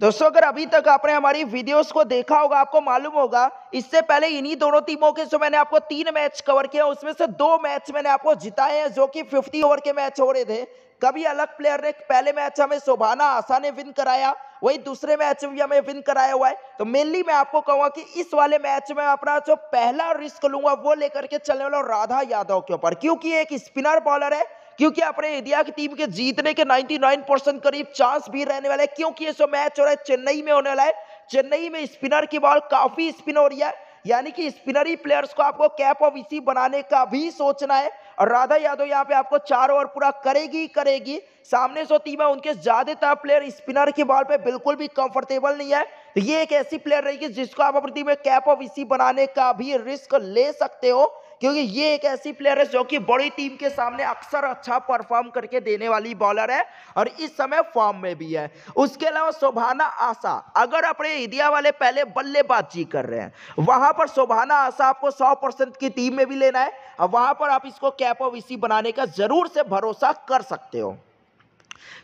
दोस्तों अगर अभी तक आपने हमारी वीडियोस को देखा होगा आपको मालूम होगा इससे पहले इन्हीं दोनों टीमों के जो मैंने आपको तीन मैच कवर किया उसमें से दो मैच मैंने आपको जिताए हैं जो कि 50 ओवर के मैच हो रहे थे कभी अलग प्लेयर ने पहले मैच हमें शोभाना आशा ने विन कराया वही दूसरे मैच भी हमें विन कराया हुआ है तो मेनली मैं आपको कहूंगा कि इस वाले मैच में अपना जो पहला रिस्क लूंगा वो लेकर के चलने वाला राधा यादव के ऊपर क्योंकि एक स्पिनर बॉलर है क्योंकि अपने इंडिया की टीम के जीतने के 99 परसेंट करीब चांस भी रहने वाला है क्योंकि ये सब मैच हो रहा है चेन्नई में होने वाला है चेन्नई में स्पिनर की बॉल काफी स्पिन हो रही है यानी कि स्पिनरी प्लेयर्स को आपको कैप ऑफ इसी बनाने का भी सोचना है और राधा यादव यहाँ पे आपको चार ओवर पूरा करेगी करेगी सामने जो टीम है उनके ज्यादातर प्लेयर स्पिनर की बॉल पे बिल्कुल भी कंफर्टेबल नहीं है तो ये एक ऐसी प्लेयर रहेगी जिसको आप अपनी टीम में कैप ऑफ इसी बनाने का भी रिस्क ले सकते हो क्योंकि ये एक ऐसी प्लेयर है जो कि बड़ी टीम के सामने अक्सर अच्छा परफॉर्म करके देने वाली बॉलर है और इस समय फॉर्म में भी है उसके अलावा शोभाना आशा अगर अपने इंडिया वाले पहले बल्लेबाजी कर रहे हैं वहां पर शोभाना आशा आपको सौ परसेंट की टीम में भी लेना है और वहां पर आप इसको कैप ऑफ इसी बनाने का जरूर से भरोसा कर सकते हो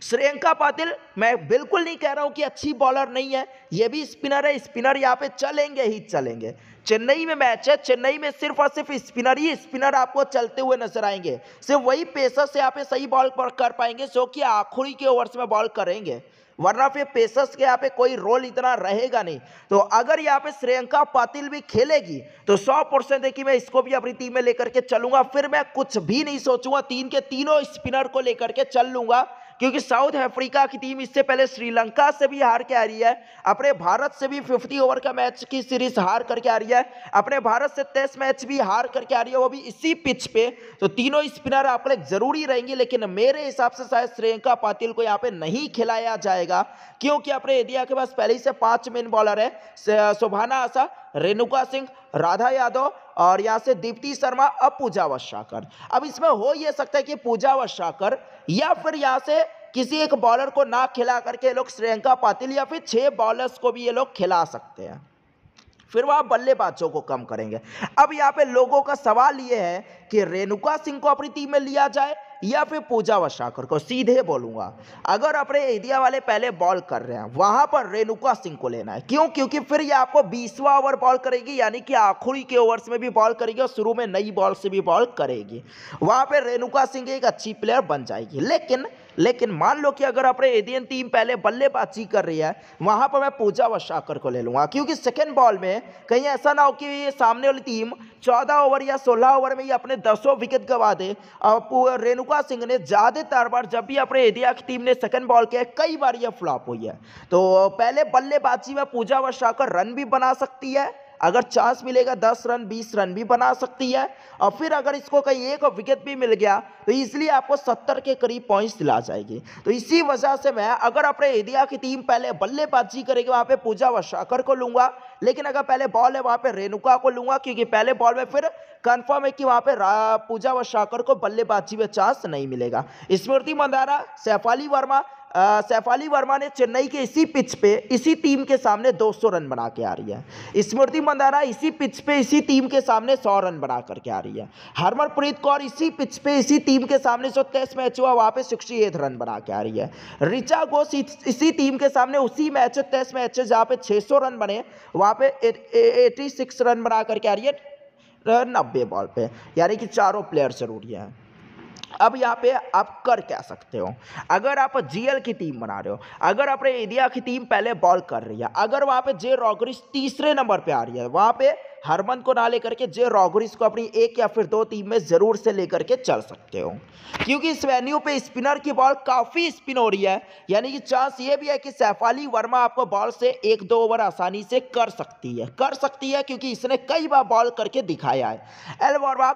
श्रेयंका पाटिल मैं बिल्कुल नहीं कह रहा हूं कि अच्छी बॉलर नहीं है यह भी स्पिनर है स्पिनर यहाँ पे चलेंगे ही चलेंगे चेन्नई में मैच है चेन्नई में सिर्फ और सिर्फ स्पिनर ही स्पिनर आपको चलते हुए नजर आएंगे सिर्फ वही पेसर से आप सही बॉल कर पाएंगे जो कि आखिरी के ओवर्स में बॉल करेंगे वरना फिर पेसर्स के यहाँ पे कोई रोल इतना रहेगा नहीं तो अगर यहाँ पे श्रेयंका पाटिल भी खेलेगी तो 100 परसेंट है कि मैं इसको भी अपनी टीम में लेकर के चलूंगा फिर मैं कुछ भी नहीं सोचूंगा तीन के तीनों स्पिनर को लेकर के चल लूंगा क्योंकि साउथ अफ्रीका की टीम इससे पहले श्रीलंका से भी हार के आ रही है अपने भारत से भी फिफ्टी ओवर का मैच की सीरीज हार करके आ रही है अपने भारत से टेस्ट मैच भी हार करके आ रही है वो भी इसी पिच पे तो तीनों स्पिनर आप लोग जरूरी रहेंगे लेकिन मेरे हिसाब से शायद श्रेयंका पाटिल को यहाँ पे नहीं खिलाया जाएगा क्योंकि अपने इंडिया के पास पहले से पांच मेन बॉलर है शोभाना आशा रेणुका सिंह राधा यादव और यहाँ से दीप्ति शर्मा अब पूजा वशाकर अब इसमें हो ये सकता है कि पूजा वशाकर या फिर यहाँ से किसी एक बॉलर को ना खिला करके ये लोग श्रेयंका पाटिल या फिर छः बॉलर्स को भी ये लोग खिला सकते हैं फिर वह बल्लेबाजों को कम करेंगे अब यहाँ पे लोगों का सवाल ये है कि रेणुका सिंह को अपनी टीम में लिया जाए या फिर पूजा वशाकर को सीधे बोलूंगा अगर अपने एरिया वाले पहले बॉल कर रहे हैं वहां पर रेणुका सिंह को लेना है क्यों क्योंकि फिर ये आपको बीसवा ओवर बॉल करेगी यानी कि आखिरी के ओवर्स में भी बॉल करेगी और शुरू में नई बॉल से भी बॉल करेगी वहां पर रेणुका सिंह एक अच्छी प्लेयर बन जाएगी लेकिन लेकिन मान लो कि अगर अपने इंडियन टीम पहले बल्लेबाजी कर रही है वहां पर मैं पूजा वशाकर को ले लूंगा क्योंकि सेकेंड बॉल में कहीं ऐसा ना हो कि ये सामने वाली टीम चौदह ओवर या सोलह ओवर में ही अपने दसों विकेट गवा दे और रेणुका सिंह ने ज़्यादातर बार जब भी अपने इंडिया की टीम ने सेकेंड बॉल किया कई बार यह फ्लॉप हुई है तो पहले बल्लेबाजी में पूजा वशाकर रन भी बना सकती है अगर चांस मिलेगा दस रन बीस रन भी बना सकती है और फिर अगर इसको कहीं एक विकेट भी मिल गया तो इसलिए आपको सत्तर के करीब पॉइंट्स दिला जाएगी तो इसी वजह से मैं अगर अपने इंडिया की टीम पहले बल्लेबाजी करेगी वहाँ पे पूजा वशाकर को लूँगा लेकिन अगर पहले बॉल है वहाँ पर रेणुका को लूँगा क्योंकि पहले बॉल में फिर कन्फर्म है कि वहाँ पर पूजा वशाकर को बल्लेबाजी में चांस नहीं मिलेगा स्मृति मंदारा सैफाली वर्मा सैफ अली वर्मा ने चेन्नई के इसी पिच पे इसी टीम के सामने 200 रन बना के आ रही है स्मृति मंदाना इसी पिच पे इसी टीम के सामने 100 रन बना करके आ रही है हरमनप्रीत कौर इसी पिच पे इसी टीम के सामने जो टेस्ट मैच हुआ वहाँ पे सिक्सटी एट रन बना के आ रही है रिचा घोष इसी टीम के सामने उसी मैच टेस्ट मैच जहाँ पे सौ रन बने वहाँ पे सिक्स रन बना करके आ रही है नब्बे बॉल पे यानी कि चारों प्लेयर जरूरी हैं अब यहाँ पे आप कर क्या सकते हो अगर आप जीएल की टीम बना रहे हो अगर अपने इंडिया की टीम पहले बॉल कर रही है अगर वहाँ पे जे रॉगरिस तीसरे नंबर पे आ रही है वहाँ पे हरमन को ना लेकर के जे रॉगरिस को अपनी एक या फिर दो टीम में ज़रूर से लेकर के चल सकते हो क्योंकि इस वेन्यू पे स्पिनर की बॉल काफ़ी स्पिन हो रही है यानी कि चांस ये भी है कि सैफाली वर्मा आपको बॉल से एक दो ओवर आसानी से कर सकती है कर सकती है क्योंकि इसने कई बार बॉल करके दिखाया है एल वर्मा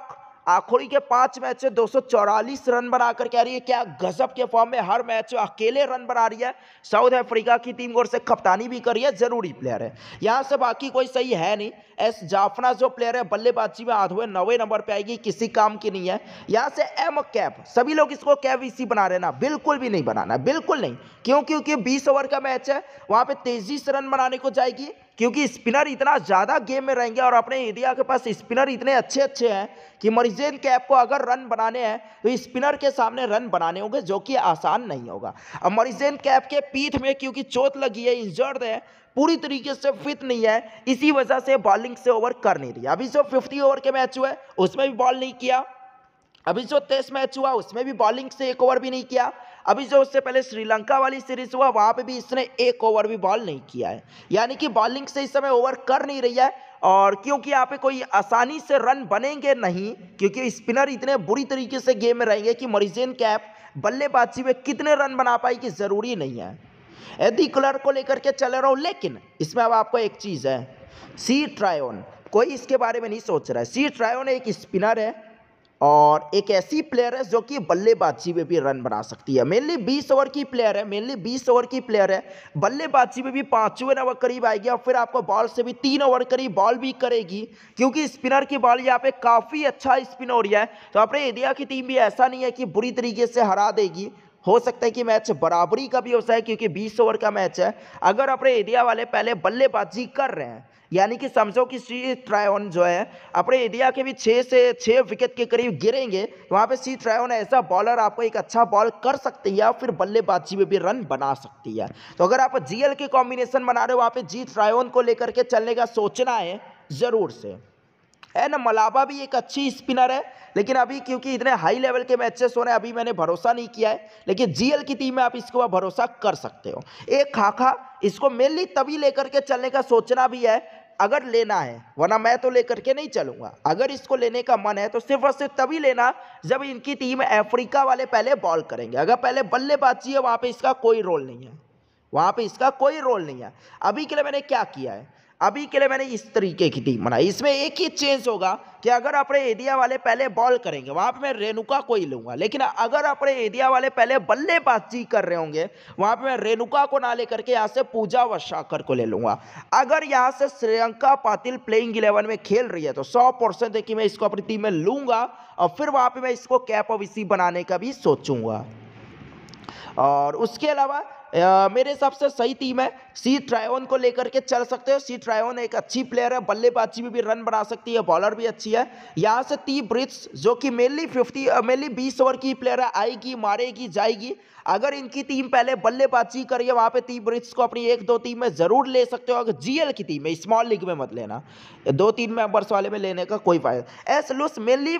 आखिरी के पांच मैच सौ चौरालीस रन बना कर क्या रही है क्या गजब के फॉर्म में हर मैच में अकेले रन बना रही है साउथ अफ्रीका की टीम और से कप्तानी भी कर रही है जरूरी प्लेयर है यहाँ से बाकी कोई सही है नहीं एस जाफना जो प्लेयर है बल्लेबाजी में आधुए नवे नंबर पे आएगी किसी काम की नहीं है यहाँ से एम कैप सभी लोग इसको कैप इसी बना रहे ना बिल्कुल भी नहीं बनाना बिल्कुल नहीं क्यों क्योंकि बीस ओवर का मैच है वहाँ पर तेजी से रन बनाने को जाएगी क्योंकि स्पिनर इतना ज़्यादा गेम में रहेंगे और अपने इंडिया के पास स्पिनर इतने अच्छे अच्छे हैं कि मरीजेन कैप को अगर रन बनाने हैं तो स्पिनर के सामने रन बनाने होंगे जो कि आसान नहीं होगा अब मरीजेन कैप के पीठ में क्योंकि चोट लगी है इंजर्ड है पूरी तरीके से फिट नहीं है इसी वजह से बॉलिंग से ओवर कर नहीं रही अभी जो फिफ्टी ओवर के मैच हुए उसमें भी बॉल नहीं किया अभी जो टेस्ट मैच हुआ उसमें भी बॉलिंग से एक ओवर भी नहीं किया अभी जो उससे पहले श्रीलंका वाली सीरीज हुआ वहां पे भी इसने एक ओवर भी बॉल नहीं किया है यानी कि बॉलिंग से इस समय ओवर कर नहीं रही है और क्योंकि यहाँ पे कोई आसानी से रन बनेंगे नहीं क्योंकि स्पिनर इतने बुरी तरीके से गेम में रहेंगे कि मरीजेन कैप बल्लेबाजी में कितने रन बना पाएगी ज़रूरी नहीं है यदि कलर को लेकर के चल रहा हूँ लेकिन इसमें अब आपको एक चीज़ है सी ट्रायोन कोई इसके बारे में नहीं सोच रहा है सी ट्रायोन एक स्पिनर है और एक ऐसी प्लेयर है जो कि बल्लेबाजी में भी रन बना सकती है मेनली बीस ओवर की प्लेयर है मेनली बीस ओवर की प्लेयर है बल्लेबाजी में भी पाँचवें ओवर करीब आएगी और फिर आपको बॉल से भी तीन ओवर करीब बॉल भी करेगी क्योंकि स्पिनर की बॉल यहाँ पे काफ़ी अच्छा स्पिन हो रहा है तो अपने इंडिया की टीम भी ऐसा नहीं है कि बुरी तरीके से हरा देगी हो सकता है कि मैच बराबरी का भी हो सकता है क्योंकि बीस ओवर का मैच है अगर अपने इंडिया वाले पहले बल्लेबाजी कर रहे हैं यानी कि समझो कि सी ट्रायन जो है अपने इंडिया के भी छः से छः विकेट के करीब गिरेंगे वहाँ पे सी ट्रायोन ऐसा बॉलर आपको एक अच्छा बॉल कर सकती है फिर बल्लेबाजी में भी रन बना सकती है तो अगर आप जीएल के कॉम्बिनेशन बना रहे हो वहाँ पे जी ट्रायन को लेकर के चलने का सोचना है ज़रूर से है ना मलाबा भी एक अच्छी स्पिनर है लेकिन अभी क्योंकि इतने हाई लेवल के मैचेस हो रहे हैं अभी मैंने भरोसा नहीं किया है लेकिन जीएल की टीम में आप इसको भरोसा कर सकते हो एक खाखा इसको मेनली तभी लेकर के चलने का सोचना भी है अगर लेना है वरना मैं तो लेकर के नहीं चलूंगा अगर इसको लेने का मन है तो सिर्फ और सिर्फ तभी लेना जब इनकी टीम अफ्रीका वाले पहले बॉल करेंगे अगर पहले बल्लेबाजी है वहाँ पर इसका कोई रोल नहीं है वहाँ पर इसका कोई रोल नहीं है अभी के लिए मैंने क्या किया है अभी के लिए मैंने इस तरीके की टीम बनाई इसमें एक ही चेंज होगा कि अगर अपने एरिया वाले पहले बॉल करेंगे वहां पे मैं रेणुका को ही लूंगा लेकिन अगर अपने एरिया वाले पहले बल्लेबाजी कर रहे होंगे वहां पे मैं रेणुका को ना लेकर के यहाँ से पूजा व शाकर को ले लूंगा अगर यहाँ से श्रियंका पाटिल प्लेइंग इलेवन में खेल रही है तो सौ परसेंट है कि मैं इसको अपनी टीम में लूंगा और फिर वहां पर मैं इसको कैप ऑफ इसी बनाने का भी सोचूंगा और उसके अलावा मेरे हिसाब से सही टीम है सी ट्रायोन को लेकर के चल सकते हो सी ट्रायोन एक अच्छी प्लेयर है बल्लेबाजी में भी रन बना सकती है बॉलर भी अच्छी है यहाँ से टी ब्रिट्स जो कि मेनली फिफ्टी मेनली बीस ओवर की प्लेयर है आएगी मारेगी जाएगी अगर इनकी टीम पहले बल्लेबाजी करिए वहाँ पे टी ब्रिट्स को अपनी एक दो टीम में ज़रूर ले सकते हो अगर जीएल की टीम है स्मॉल लीग में मत लेना दो तीन मेंबर्स वाले में लेने का कोई फायदा एस लुस मेनली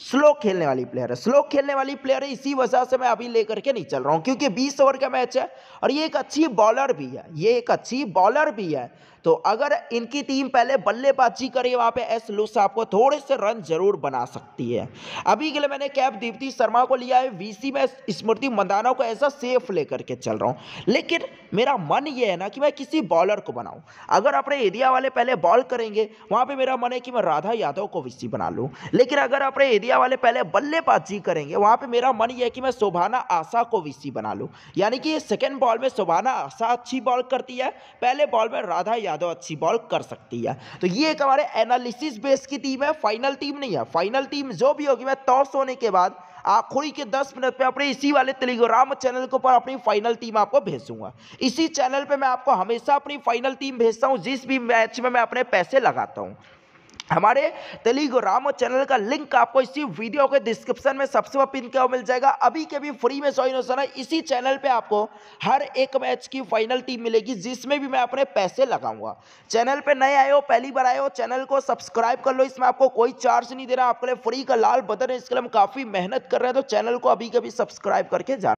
स्लो खेलने वाली प्लेयर है स्लो खेलने वाली प्लेयर है इसी वजह से मैं अभी लेकर के नहीं चल रहा हूँ क्योंकि 20 ओवर का मैच है और ये एक अच्छी बॉलर भी है ये एक अच्छी बॉलर भी है तो अगर इनकी टीम पहले बल्लेबाजी करे वहाँ पे एस लुस आपको थोड़े से रन जरूर बना सकती है अभी के लिए मैंने कैप दीप्ति शर्मा को लिया है वीसी में स्मृति मंदाना को ऐसा सेफ लेकर के चल रहा हूँ लेकिन मेरा मन ये है ना कि मैं किसी बॉलर को बनाऊँ अगर अपने एरिया वाले पहले बॉल करेंगे वहाँ पर मेरा मन है कि मैं राधा यादव को वीसी बना लूँ लेकिन अगर अपने एरिया वाले पहले बल्लेबाजी करेंगे वहाँ पर मेरा मन यह है कि मैं शोभाना आशा को विसी बना लूँ यानी कि सेकेंड बॉल में शोभाना आशा अच्छी बॉल करती है पहले बॉल में राधा यादव ज़्यादा अच्छी बॉल कर सकती है तो ये एक हमारे एनालिसिस बेस की टीम है फाइनल टीम नहीं है फाइनल टीम जो भी होगी मैं टॉस होने के बाद आखिरी के 10 मिनट पे अपने इसी वाले तेलीग्राम चैनल के ऊपर अपनी फाइनल टीम आपको भेजूंगा इसी चैनल पे मैं आपको हमेशा अपनी फाइनल टीम भेजता हूँ जिस भी मैच में मैं अपने पैसे लगाता हूँ हमारे टेलीग्राम और चैनल का लिंक आपको इसी वीडियो के डिस्क्रिप्शन में सबसे ऊपर पिन किया मिल जाएगा अभी के भी फ्री में सॉइन हो इसी चैनल पे आपको हर एक मैच की फाइनल टीम मिलेगी जिसमें भी मैं अपने पैसे लगाऊंगा चैनल पे नए आए हो पहली बार आए हो चैनल को सब्सक्राइब कर लो इसमें आपको कोई चार्ज नहीं दे रहा आपके लिए फ्री का लाल बदन है इसके लिए हम काफ़ी मेहनत कर रहे हैं तो चैनल को अभी कभी सब्सक्राइब करके जाना